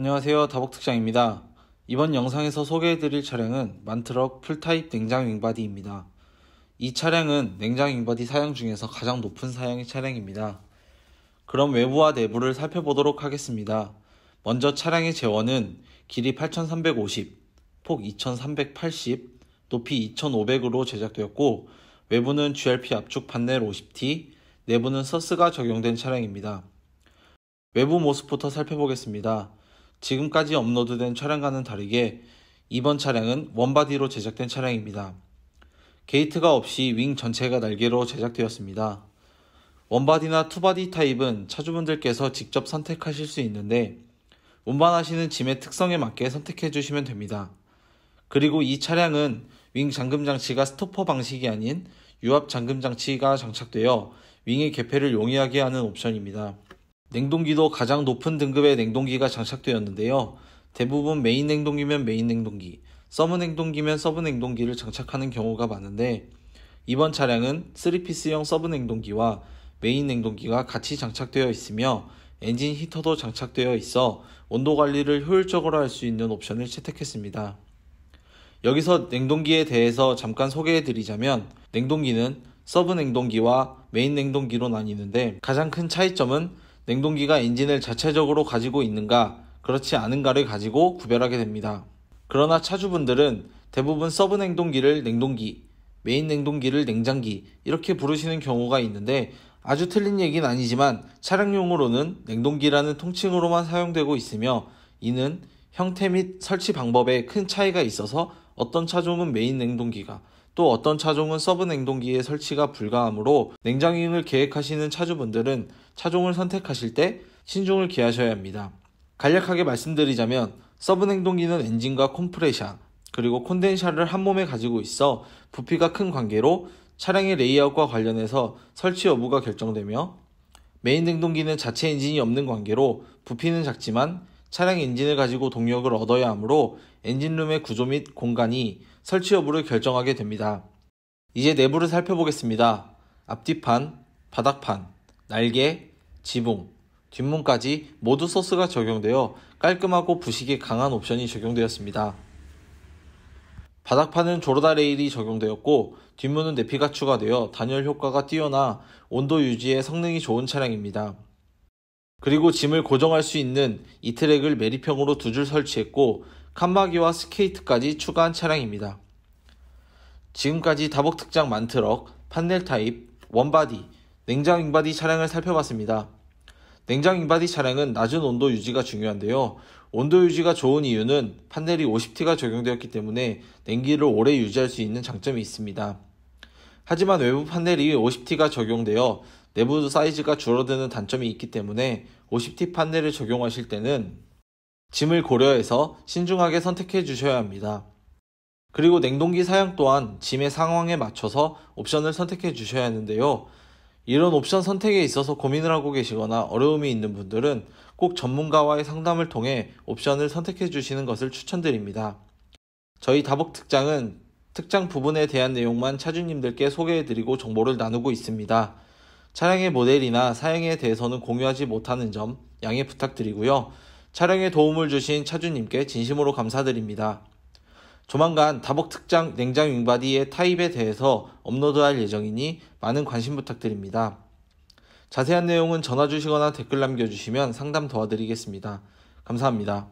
안녕하세요 다복특장입니다. 이번 영상에서 소개해드릴 차량은 만트럭 풀타입 냉장 윙바디입니다. 이 차량은 냉장 윙바디 사양 중에서 가장 높은 사양의 차량입니다. 그럼 외부와 내부를 살펴보도록 하겠습니다. 먼저 차량의 재원은 길이 8350, 폭 2380, 높이 2500으로 제작되었고 외부는 GRP 압축 판넬 50T, 내부는 서스가 적용된 차량입니다. 외부 모습부터 살펴보겠습니다. 지금까지 업로드된 차량과는 다르게 이번 차량은 원바디로 제작된 차량입니다. 게이트가 없이 윙 전체가 날개로 제작되었습니다. 원바디나 투바디 타입은 차주분들께서 직접 선택하실 수 있는데 운반하시는 짐의 특성에 맞게 선택해 주시면 됩니다. 그리고 이 차량은 윙 잠금 장치가 스토퍼 방식이 아닌 유압 잠금 장치가 장착되어 윙의 개폐를 용이하게 하는 옵션입니다. 냉동기도 가장 높은 등급의 냉동기가 장착되었는데요. 대부분 메인 냉동기면 메인 냉동기, 서브 냉동기면 서브 냉동기를 장착하는 경우가 많은데 이번 차량은 3피스형 서브 냉동기와 메인 냉동기가 같이 장착되어 있으며 엔진 히터도 장착되어 있어 온도 관리를 효율적으로 할 수 있는 옵션을 채택했습니다. 여기서 냉동기에 대해서 잠깐 소개해 드리자면 냉동기는 서브 냉동기와 메인 냉동기로 나뉘는데 가장 큰 차이점은 냉동기가 엔진을 자체적으로 가지고 있는가, 그렇지 않은가를 가지고 구별하게 됩니다. 그러나 차주분들은 대부분 서브 냉동기를 냉동기, 메인 냉동기를 냉장기 이렇게 부르시는 경우가 있는데 아주 틀린 얘기는 아니지만 차량용으로는 냉동기라는 통칭으로만 사용되고 있으며 이는 형태 및 설치 방법에 큰 차이가 있어서 어떤 차종은 메인 냉동기가 또 어떤 차종은 서브 냉동기의 설치가 불가하므로 냉장임을 계획하시는 차주분들은 차종을 선택하실 때 신중을 기하셔야 합니다. 간략하게 말씀드리자면 서브 냉동기는 엔진과 컴프레션 그리고 콘덴샤를 한 몸에 가지고 있어 부피가 큰 관계로 차량의 레이아웃과 관련해서 설치 여부가 결정되며 메인 냉동기는 자체 엔진이 없는 관계로 부피는 작지만 차량 엔진을 가지고 동력을 얻어야 하므로 엔진룸의 구조 및 공간이 설치 여부를 결정하게 됩니다. 이제 내부를 살펴보겠습니다. 앞뒤판, 바닥판, 날개, 지붕, 뒷문까지 모두 소스가 적용되어 깔끔하고 부식이 강한 옵션이 적용되었습니다. 바닥판은 조르다 레일이 적용되었고 뒷문은 내피가 추가되어 단열 효과가 뛰어나 온도 유지에 성능이 좋은 차량입니다. 그리고 짐을 고정할 수 있는 이 트랙을 메리평으로두 줄 설치했고 칸막이와 스케이트까지 추가한 차량입니다. 지금까지 다복 특장 만트럭, 판넬 타입, 원바디, 냉장 인바디 차량을 살펴봤습니다. 냉장 인바디 차량은 낮은 온도 유지가 중요한데요. 온도 유지가 좋은 이유는 판넬이 50T가 적용되었기 때문에 냉기를 오래 유지할 수 있는 장점이 있습니다. 하지만 외부 판넬이 50T가 적용되어 내부 사이즈가 줄어드는 단점이 있기 때문에 50T 판넬을 적용하실 때는 짐을 고려해서 신중하게 선택해 주셔야 합니다. 그리고 냉동기 사양 또한 짐의 상황에 맞춰서 옵션을 선택해 주셔야 하는데요. 이런 옵션 선택에 있어서 고민을 하고 계시거나 어려움이 있는 분들은 꼭 전문가와의 상담을 통해 옵션을 선택해 주시는 것을 추천드립니다. 저희 다복 특장은 특장 부분에 대한 내용만 차주님들께 소개해드리고 정보를 나누고 있습니다. 차량의 모델이나 사양에 대해서는 공유하지 못하는 점 양해 부탁드리고요. 차량에 도움을 주신 차주님께 진심으로 감사드립니다. 조만간 다복특장 냉장 윙바디의 타입에 대해서 업로드할 예정이니 많은 관심 부탁드립니다. 자세한 내용은 전화 주시거나 댓글 남겨주시면 상담 도와드리겠습니다. 감사합니다.